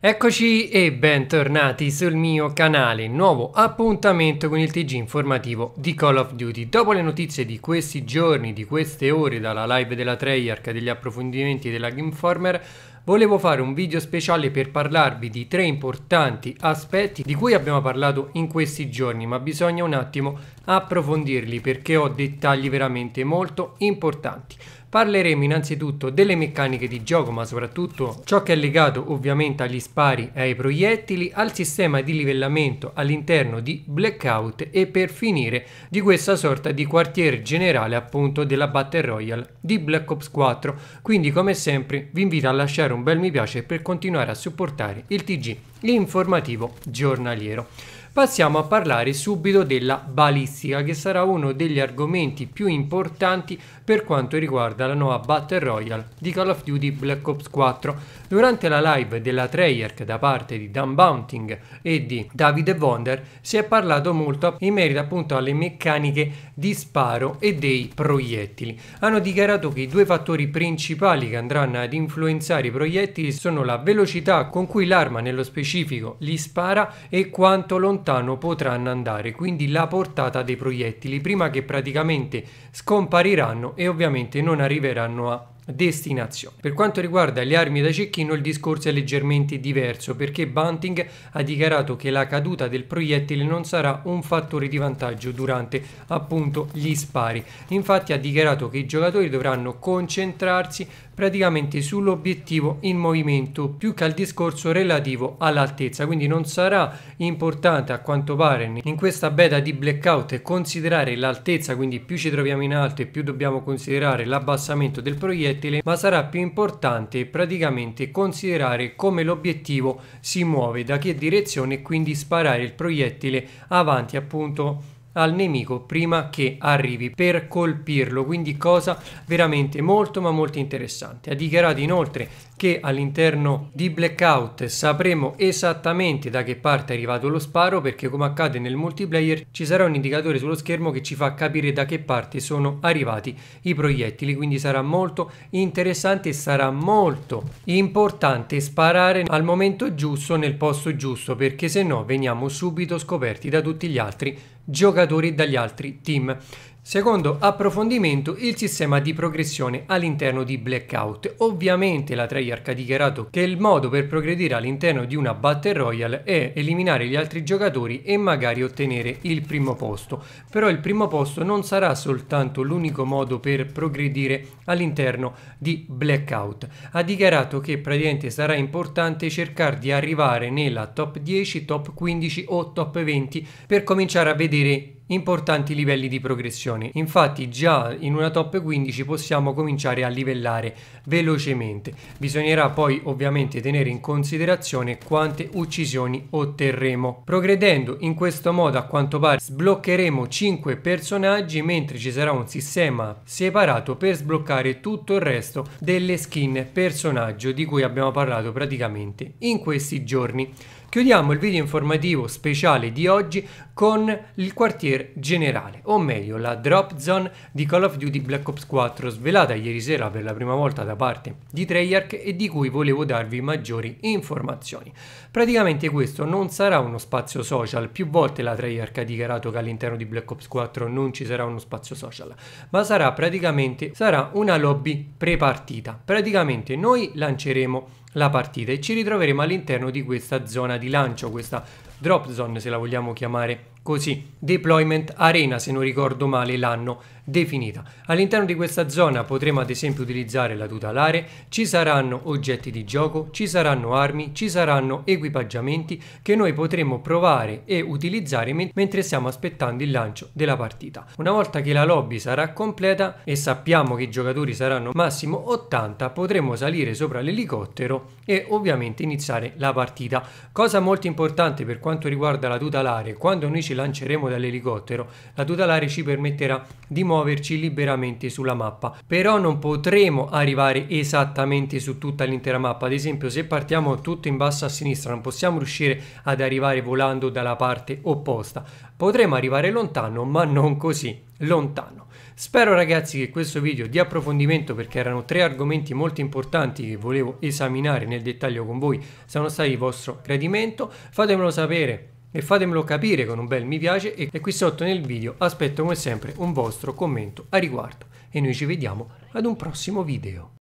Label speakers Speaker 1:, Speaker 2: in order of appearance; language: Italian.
Speaker 1: Eccoci e bentornati sul mio canale, nuovo appuntamento con il TG informativo di Call of Duty. Dopo le notizie di questi giorni, di queste ore, dalla live della Treyarch, e degli approfondimenti della Gameformer, volevo fare un video speciale per parlarvi di tre importanti aspetti di cui abbiamo parlato in questi giorni, ma bisogna un attimo approfondirli perché ho dettagli veramente molto importanti. Parleremo innanzitutto delle meccaniche di gioco, ma soprattutto ciò che è legato ovviamente agli spari e ai proiettili, al sistema di livellamento all'interno di Blackout e per finire di questa sorta di quartier generale appunto della Battle Royale di Black Ops 4. Quindi come sempre vi invito a lasciare un bel mi piace per continuare a supportare il TG informativo giornaliero. Passiamo a parlare subito della balistica che sarà uno degli argomenti più importanti per quanto riguarda la nuova Battle Royale di Call of Duty Black Ops 4. Durante la live della Treyarch da parte di Dan Bunting e di Davide Wonder si è parlato molto in merito appunto alle meccaniche di sparo e dei proiettili. Hanno dichiarato che i due fattori principali che andranno ad influenzare i proiettili sono la velocità con cui l'arma nello specifico li spara e quanto lontano lontano potranno andare, quindi la portata dei proiettili, prima che praticamente scompariranno e ovviamente non arriveranno a destinazione. Per quanto riguarda le armi da cecchino il discorso è leggermente diverso perché Bunting ha dichiarato che la caduta del proiettile non sarà un fattore di vantaggio durante appunto gli spari. Infatti ha dichiarato che i giocatori dovranno concentrarsi praticamente sull'obiettivo in movimento più che al discorso relativo all'altezza quindi non sarà importante a quanto pare in questa beta di blackout considerare l'altezza quindi più ci troviamo in alto e più dobbiamo considerare l'abbassamento del proiettile ma sarà più importante praticamente considerare come l'obiettivo si muove da che direzione e quindi sparare il proiettile avanti appunto al nemico prima che arrivi per colpirlo quindi cosa veramente molto ma molto interessante ha dichiarato inoltre che all'interno di blackout sapremo esattamente da che parte è arrivato lo sparo perché come accade nel multiplayer ci sarà un indicatore sullo schermo che ci fa capire da che parte sono arrivati i proiettili quindi sarà molto interessante e sarà molto importante sparare al momento giusto nel posto giusto perché se no veniamo subito scoperti da tutti gli altri giocatori dagli altri team. Secondo approfondimento, il sistema di progressione all'interno di Blackout. Ovviamente la Treyarch ha dichiarato che il modo per progredire all'interno di una Battle Royale è eliminare gli altri giocatori e magari ottenere il primo posto. Però il primo posto non sarà soltanto l'unico modo per progredire all'interno di Blackout. Ha dichiarato che praticamente sarà importante cercare di arrivare nella top 10, top 15 o top 20 per cominciare a vedere importanti livelli di progressione. Infatti già in una top 15 possiamo cominciare a livellare velocemente. Bisognerà poi ovviamente tenere in considerazione quante uccisioni otterremo. Progredendo in questo modo a quanto pare sbloccheremo 5 personaggi mentre ci sarà un sistema separato per sbloccare tutto il resto delle skin personaggio di cui abbiamo parlato praticamente in questi giorni. Chiudiamo il video informativo speciale di oggi con il quartier generale, o meglio la drop zone di Call of Duty Black Ops 4 svelata ieri sera per la prima volta da parte di Treyarch e di cui volevo darvi maggiori informazioni. Praticamente questo non sarà uno spazio social, più volte la Treyarch ha dichiarato che all'interno di Black Ops 4 non ci sarà uno spazio social, ma sarà praticamente sarà una lobby prepartita. Praticamente noi lanceremo la partita e ci ritroveremo all'interno di questa zona di lancio, questa drop zone se la vogliamo chiamare così Deployment Arena se non ricordo male l'hanno definita. All'interno di questa zona potremo ad esempio utilizzare la tutelare, ci saranno oggetti di gioco, ci saranno armi, ci saranno equipaggiamenti che noi potremo provare e utilizzare mentre stiamo aspettando il lancio della partita. Una volta che la lobby sarà completa e sappiamo che i giocatori saranno massimo 80 potremo salire sopra l'elicottero e ovviamente iniziare la partita. Cosa molto importante per quanto riguarda la tutelare, quando noi ci lanceremo dall'elicottero, la tutelare ci permetterà di muoverci liberamente sulla mappa. Però non potremo arrivare esattamente su tutta l'intera mappa, ad esempio se partiamo tutto in basso a sinistra non possiamo riuscire ad arrivare volando dalla parte opposta. Potremo arrivare lontano ma non così lontano. Spero ragazzi che questo video di approfondimento, perché erano tre argomenti molto importanti che volevo esaminare nel dettaglio con voi, siano stati di vostro gradimento. Fatemelo sapere e fatemelo capire con un bel mi piace e qui sotto nel video aspetto come sempre un vostro commento a riguardo e noi ci vediamo ad un prossimo video.